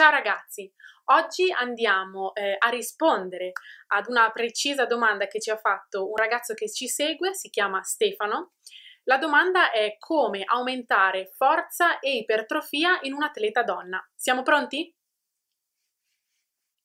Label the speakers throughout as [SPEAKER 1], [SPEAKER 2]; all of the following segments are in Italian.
[SPEAKER 1] Ciao ragazzi, oggi andiamo eh, a rispondere ad una precisa domanda che ci ha fatto un ragazzo che ci segue, si chiama Stefano. La domanda è come aumentare forza e ipertrofia in un atleta donna. Siamo pronti?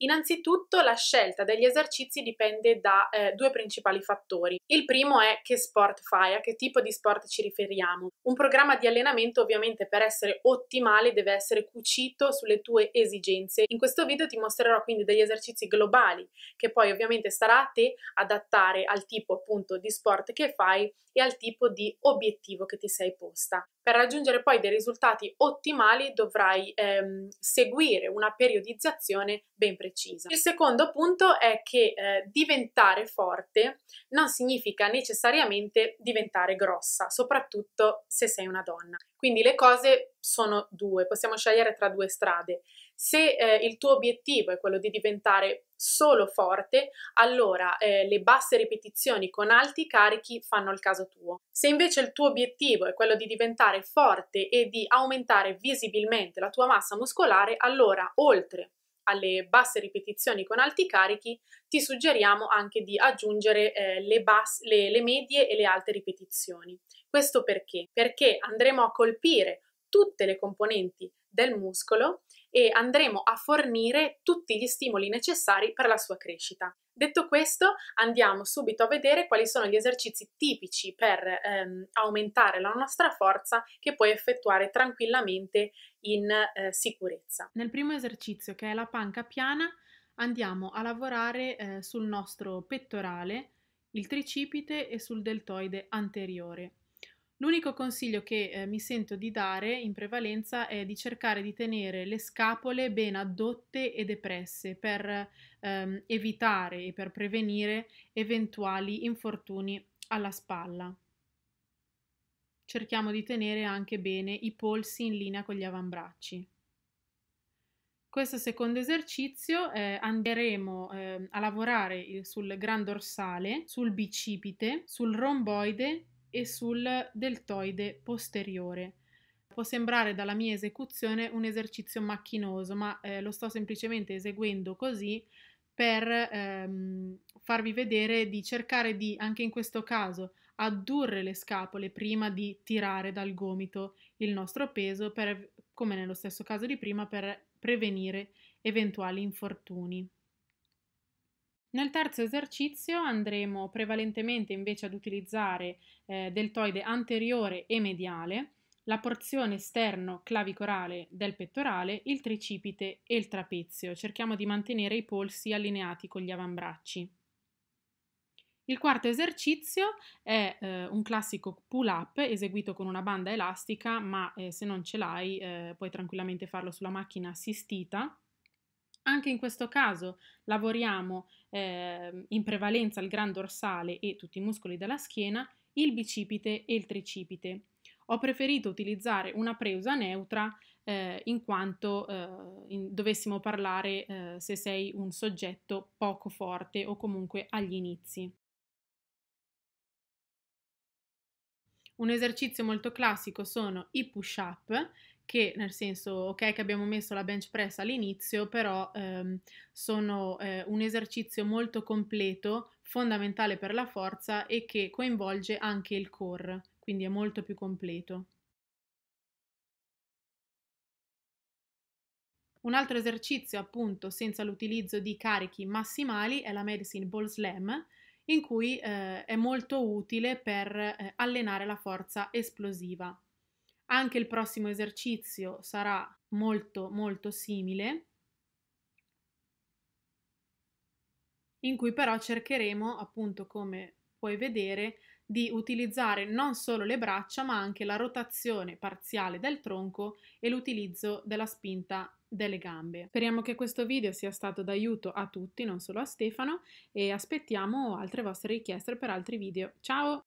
[SPEAKER 1] Innanzitutto la scelta degli esercizi dipende da eh, due principali fattori. Il primo è che sport fai, a che tipo di sport ci riferiamo. Un programma di allenamento ovviamente per essere ottimale deve essere cucito sulle tue esigenze. In questo video ti mostrerò quindi degli esercizi globali che poi ovviamente sarà a te adattare al tipo appunto di sport che fai e al tipo di obiettivo che ti sei posta. Per raggiungere poi dei risultati ottimali dovrai ehm, seguire una periodizzazione ben precisa. Il secondo punto è che eh, diventare forte non significa necessariamente diventare grossa, soprattutto se sei una donna. Quindi le cose sono due, possiamo scegliere tra due strade. Se eh, il tuo obiettivo è quello di diventare solo forte, allora eh, le basse ripetizioni con alti carichi fanno il caso tuo. Se invece il tuo obiettivo è quello di diventare forte e di aumentare visibilmente la tua massa muscolare, allora oltre alle basse ripetizioni con alti carichi, ti suggeriamo anche di aggiungere eh, le, basse, le, le medie e le alte ripetizioni. Questo perché? Perché andremo a colpire tutte le componenti del muscolo e andremo a fornire tutti gli stimoli necessari per la sua crescita. Detto questo, andiamo subito a vedere quali sono gli esercizi tipici per ehm, aumentare la nostra forza che puoi effettuare tranquillamente in eh, sicurezza. Nel primo esercizio, che è la panca piana, andiamo a lavorare eh, sul nostro pettorale, il tricipite e sul deltoide anteriore. L'unico consiglio che eh, mi sento di dare in prevalenza è di cercare di tenere le scapole ben addotte e depresse per ehm, evitare e per prevenire eventuali infortuni alla spalla. Cerchiamo di tenere anche bene i polsi in linea con gli avambracci. Questo secondo esercizio eh, andremo eh, a lavorare eh, sul gran dorsale, sul bicipite, sul romboide e sul deltoide posteriore. Può sembrare dalla mia esecuzione un esercizio macchinoso, ma eh, lo sto semplicemente eseguendo così per ehm, farvi vedere di cercare di, anche in questo caso, addurre le scapole prima di tirare dal gomito il nostro peso, per, come nello stesso caso di prima, per prevenire eventuali infortuni. Nel terzo esercizio andremo prevalentemente invece ad utilizzare eh, deltoide anteriore e mediale, la porzione esterno-clavicorale del pettorale, il tricipite e il trapezio. Cerchiamo di mantenere i polsi allineati con gli avambracci. Il quarto esercizio è eh, un classico pull-up eseguito con una banda elastica, ma eh, se non ce l'hai eh, puoi tranquillamente farlo sulla macchina assistita. Anche in questo caso lavoriamo eh, in prevalenza il gran dorsale e tutti i muscoli della schiena, il bicipite e il tricipite. Ho preferito utilizzare una preusa neutra eh, in quanto eh, in, dovessimo parlare eh, se sei un soggetto poco forte o comunque agli inizi. Un esercizio molto classico sono i push-up che nel senso, ok, che abbiamo messo la bench press all'inizio, però ehm, sono eh, un esercizio molto completo, fondamentale per la forza e che coinvolge anche il core, quindi è molto più completo. Un altro esercizio, appunto, senza l'utilizzo di carichi massimali è la Medicine Ball Slam, in cui eh, è molto utile per eh, allenare la forza esplosiva. Anche il prossimo esercizio sarà molto molto simile, in cui però cercheremo, appunto come puoi vedere, di utilizzare non solo le braccia ma anche la rotazione parziale del tronco e l'utilizzo della spinta delle gambe. Speriamo che questo video sia stato d'aiuto a tutti, non solo a Stefano, e aspettiamo altre vostre richieste per altri video. Ciao!